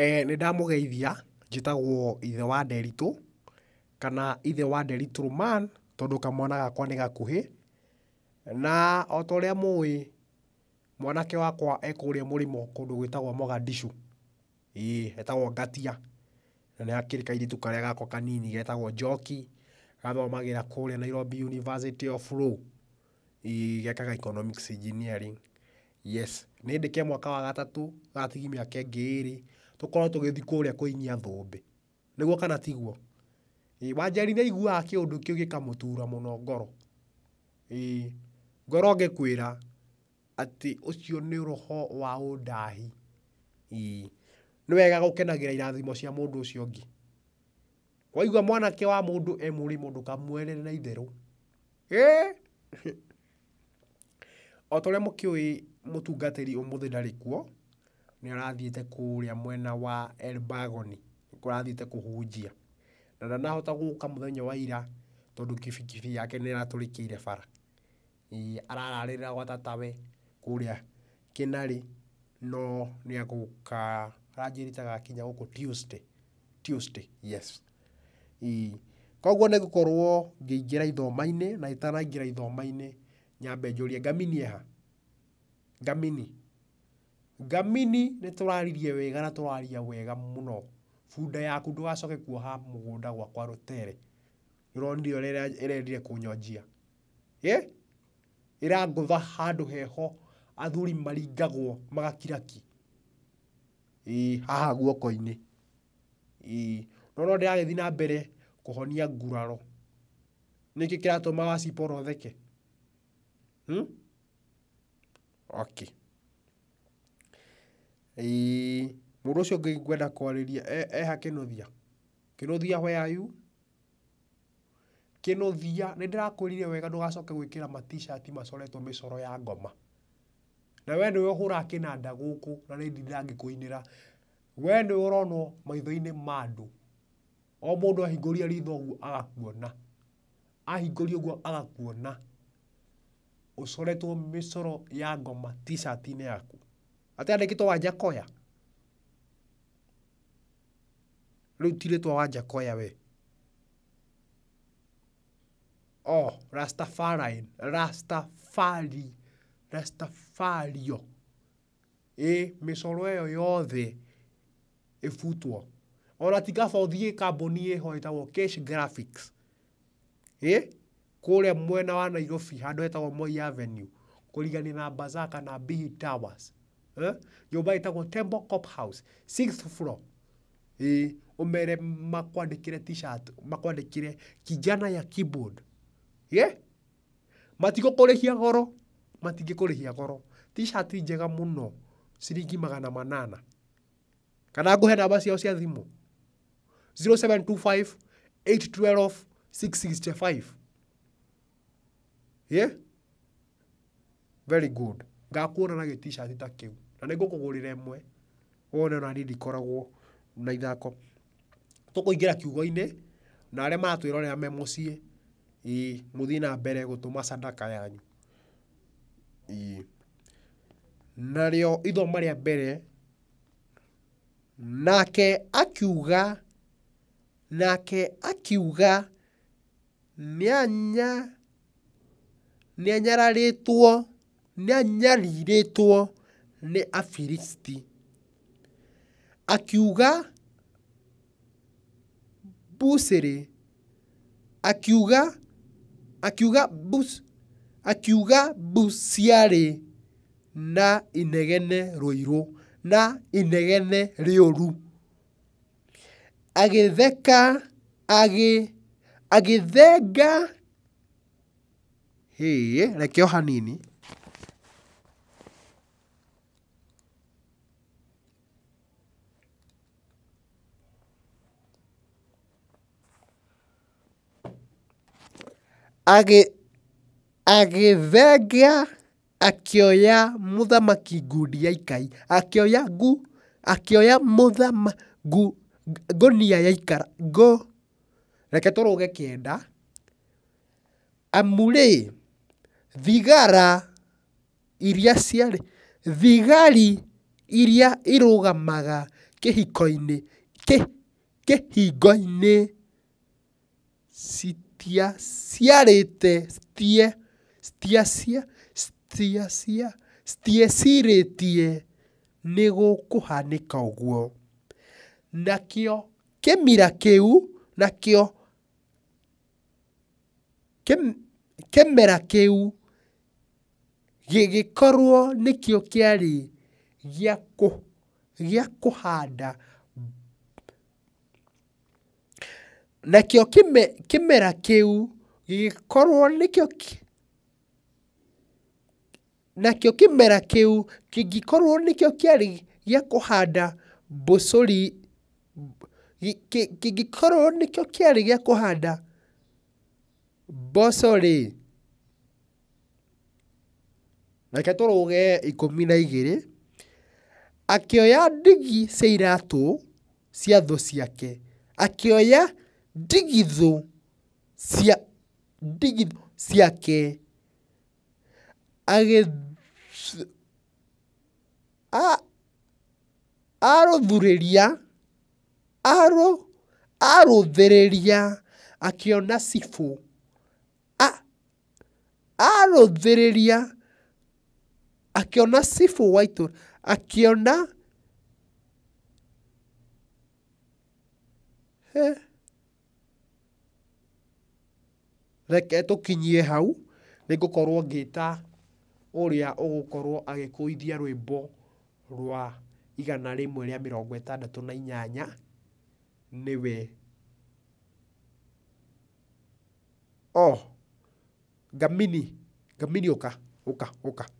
Eh, nĩndamũgeithia njĩtagwo ithe wa Nderitũ kana ithe wa Nderitũ Roman tondũ kamwana gakwa nĩ gakuhĩ, na o ta ũrĩa mũĩ mwanake wakwa e kũrĩa mũrĩmo kũndũ gwĩtagwo Mogadishu, ĩĩ etagwo Ngatia, na nĩakĩrĩ kairĩtu karĩa gakwa kanini getagwo Njoki, gathomagĩra kũrĩa Nairobi University of Law, ĩĩ gekaga economics engineering, yes. Nĩndĩke mwaka wa gatatũ, gagatigio mĩaka ĩngĩ ĩrĩ tũkorwo tũgĩthiĩ kũrĩa kũinia thũmbĩ nĩguo kana tiguo ĩĩ Wanjari nĩaiguaga kĩũndũ kĩu gĩkamũtura mũno ngoro ĩĩ ngoro ngĩkwĩra atĩ ũcio nĩ roho wa ũndahi ĩĩ nĩ wega gũkenagĩra irathimo cia mũndũ ũcio ũngĩ waigua mwanake wa mũndũ e mũrimũ kamwerere na itherũ ĩĩ o ta ũrĩa mũkĩũĩ mũtungatĩri ũmũthĩ ndarĩ kuo nä arathiä kå rä a mwena wa elbagoni kå rathiä te kå hunjia na ndanahota gå ka må thenya wa ira tondå kibikibi yake nä aratå rä kä ire bara e, arararä rä ra gwa kå rä a kä narä no nä agå ka ranjä ri tagakinya gå kå yes koguo nä korwo ngä ingä ra ithoma-inä na itanaingä ra ithoma-inä nyambe njå ngamini eha ngamini ngamini nä tå raririe wega na tå raria wega må no bunda yaku ndå gacoke kuoha må gå nda gwakwa rå tere nä ronire å rä a ä rendire kå nyonjia ä rangå tha handå heho athuri maringagwo magakiraki ä haha guoko-inä ä no no ndä ragä na mbere kå honia nguraro nä kä kä ratå ma waciporotheke hmm? okay ndå mũndũ ũcio ũngĩ ngwenda kwarĩria e, eha kĩnũthia. Kĩnũthia where are you? Kĩnũthia nĩndĩrakwĩrire wega ndũgacoke gwĩkĩra ma ra shirt macoretwo mĩcoro ya ngoma. Na we nĩwe ũhũraga kĩnanda gũkũ na rĩndiũ ndĩrangĩkũinĩra. We å ũronwo maitho-inĩ ma andũ. O mũndũ ahingũria ritho ũguo agakuona. Ahingũria ũguo agakuona. Ũcoretwo mĩcoro ya ngoma t -inĩ yaku. Atiandĩkĩtwo Wanjakoya. tirä twa rĩtwa Wanjakoya we. Oh, Rastafarian, Rastafari, Rastafario. Ĩ yo ĩyo yothe butwo e Ona ti kaba ũthiĩ e ho ĩho ĩtagwo Cash Graphics. E, rä a mwena wa Nairobi handå hetagwo Moi Avenue rigania na bazaka na big Towers yo baitagwo tembo cop house sixth floor ä umere makwandä t-shirt makwandä kä kijana ya keyboard ye yeah? matigå kå rä hia goro matingä kå hia goro t-shirt njega må no ciringi magana manana kana ngå he namba ciao cia thimå 0725 812 665 ye yeah? very good ngakuona na gä t ta kä na nä ngå kå gå rä ra ä mwe wone ona nini ikoragwo na ithako tå kå ingä ra kiugo-inä na arä a maratwä a me må ciä ä må thiä na mbere gå tå ma candaka yanyu narĩo ithoma rĩa mbere nake akiuga nake akiuga nä nĩanyararĩtwo nĩanyarirĩtwo nĩ Afilisti. Akiuga Busiri, akiuga akiuga bus, akiuga Busiarĩ na inegene rũirũ na inegene rĩũru. Agĩtheka agĩ agĩthenga hĩ reke rekeo hanini agĩthengia akĩoya mũthamaki ngundi ya ikai akĩoya ngu akĩoya mũthama ngũnia ya ikara ngũ reke tũrũge kĩenda amu rĩ thigara iria ciarä thigari iria kä hiko-inä kä hingo ci stia, siarete, stie, stiacia, stiacia, stiecirĩtie nĩ gũkũhanĩka ũguo nakĩo korwo nä kä o kä arä gä a kå handa nakĩo kĩmera kĩu gĩgĩkorwo nĩkĩo nakĩo kĩmera kĩu kĩngĩkorwo nĩkĩo kĩarĩ gĩa kũhanda mbũcũri kĩngĩkorwo nĩkĩo kĩarĩ gĩa kũhanda mboco-rĩ, reke tũrũge ikũmi na igĩrĩ, akĩoya ndigi cia iratũ cia thũ ciake, akĩoya ndigithå cia ndigithå ciake arå arå thurä ria ria thä rä akä ona cibå arå thä rä ria akä ona cibå wa akä akĩona reke kinyie hau gå korwo agä kå ithia rwä mbo rwa igana rĩmwe rĩa mĩrongo ĩtandatũ na inyanya we oh Ngamini Ngamini ka å ka